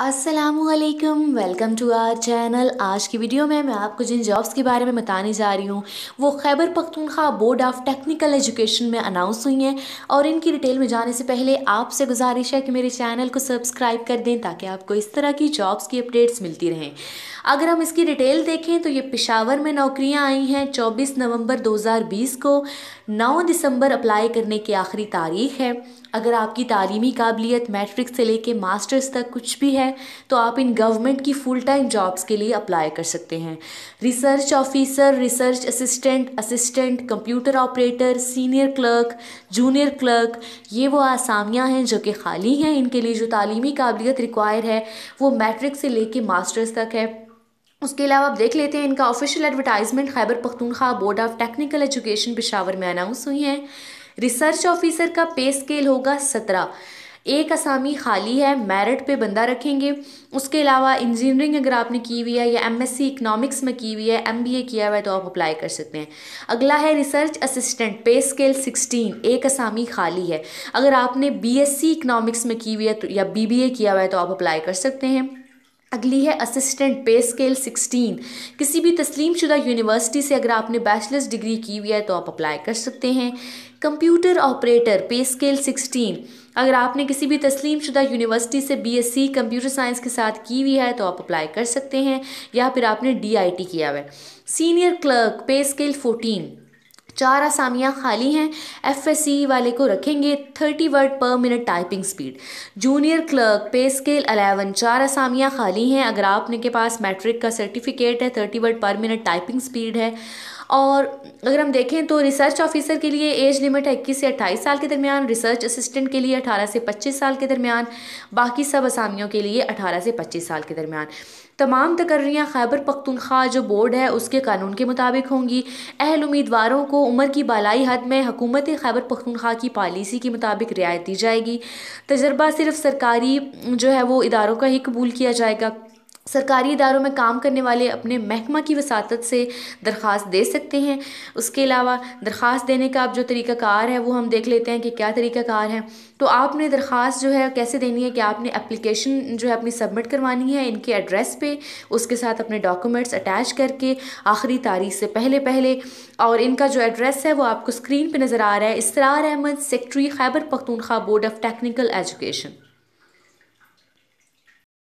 असलकम welcome to our channel आज की वीडियो में मैं आपको जिन जॉब्स के बारे में बताने जा रही हूँ वो Khyber Pakhtunkhwa board of technical education में अनाउंस हुई हैं और इनकी डिटेल में जाने से पहले आपसे गुजारिश है कि मेरे चैनल को सब्सक्राइब कर दें ताकि आपको इस तरह की जॉब्स की अपडेट्स मिलती रहें अगर हम इसकी डिटेल देखें तो ये पिशावर में नौकरियाँ आई हैं चौबीस नवम्बर दो को नौ दिसंबर अप्लाई करने की आखिरी तारीख है अगर आपकी तालीमी काबिलियत मैट्रिक से लेके मास्टर्स तक कुछ भी है तो आप इन गवर्नमेंट की फुल टाइम जॉब्स के लिए अप्लाई कर सकते हैं research officer research assistant assistant computer operator senior clerk junior clerk ये वो आसामियाँ हैं जो कि खाली हैं इनके लिए जो तालीमी काबिलियत रिक्वायर है वो मैट्रिक से लेके मास्टर्स तक है उसके अलावा आप देख लेते हैं इनका official advertisement Khyber Pakhtunkhwa board of technical education Peshawar में अनाउंस हुई है रिसर्च ऑफिसर का पे स्केल होगा सत्रह एक असामी खाली है मेरिट पे बंदा रखेंगे उसके अलावा इंजीनियरिंग अगर आपने की हुई है या एमएससी इकोनॉमिक्स में की हुई है एमबीए किया हुआ है तो आप अप्लाई कर सकते हैं अगला है रिसर्च असिस्टेंट पे स्केल 16 एक असामी खाली है अगर आपने बीएससी इकोनॉमिक्स में की हुई है तो या बीबीए किया हुआ है तो आप अप्लाई कर सकते हैं अगली है असिस्टेंट पे स्केल 16 किसी भी तस्लीम शुदा यूनिवर्सिटी से अगर आपने बैचलर्स डिग्री की हुई है तो आप अप्लाई कर सकते हैं कंप्यूटर ऑपरेटर पे स्केल 16 अगर आपने किसी भी तस्लीम शुदा यूनिवर्सिटी से बीएससी कंप्यूटर साइंस के साथ की हुई है तो आप अप्लाई कर सकते हैं या फिर आपने डीआईटी किया हुआ है senior clerk pay scale fourteen चार आसामियाँ खाली हैं एफएससी वाले को रखेंगे थर्टी वर्ड पर minute typing speed junior clerk pay scale eleven चार आसामियाँ खाली हैं अगर आपने के पास मैट्रिक का सर्टिफिकेट है थर्टी वर्ड पर मिनट टाइपिंग स्पीड है और अगर हम देखें तो रिसर्च ऑफिसर के लिए एज लिमिट है इक्कीस से अट्ठाईस साल के दरमियान रिसर्च असिस्टेंट के लिए अठारह से पच्चीस साल के दरमियान बाकी सब असामियों के लिए अठारह से पच्चीस साल के दरमियान तमाम तकर्रियाँ खैबर पख्तनख्वा जो बोर्ड है उसके कानून के मुताबिक होंगी अहल उम्मीदवारों को उम्र की बालाई हद में हुकूमत खैबर पख्तनख्वा की पॉलिसी के मुताबिक रियायत दी जाएगी तजर्बा सिर्फ सरकारी जो है वो इदारों का ही कबूल किया जाएगा सरकारी इदारों में काम करने वाले अपने महकमा की वसात से दरख्वास्त दे सकते हैं उसके अलावा दरख्वास्त देने का आप जो तरीक़ाकार है वो हम देख लेते हैं कि क्या तरीक़ाकार है तो आपने दरख्वास्त जो है कैसे देनी है कि आपने एप्लीकेशन जो है अपनी सबमिट करवानी है इनके एड्रेस पे उसके साथ अपने डॉक्यूमेंट्स अटैच करके आखिरी तारीख से पहले पहले और इनका जो एड्रेस है वो आपको स्क्रीन पर नज़र आ रहा है Israr Ahmad secretary Khyber Pakhtunkhwa board of technical education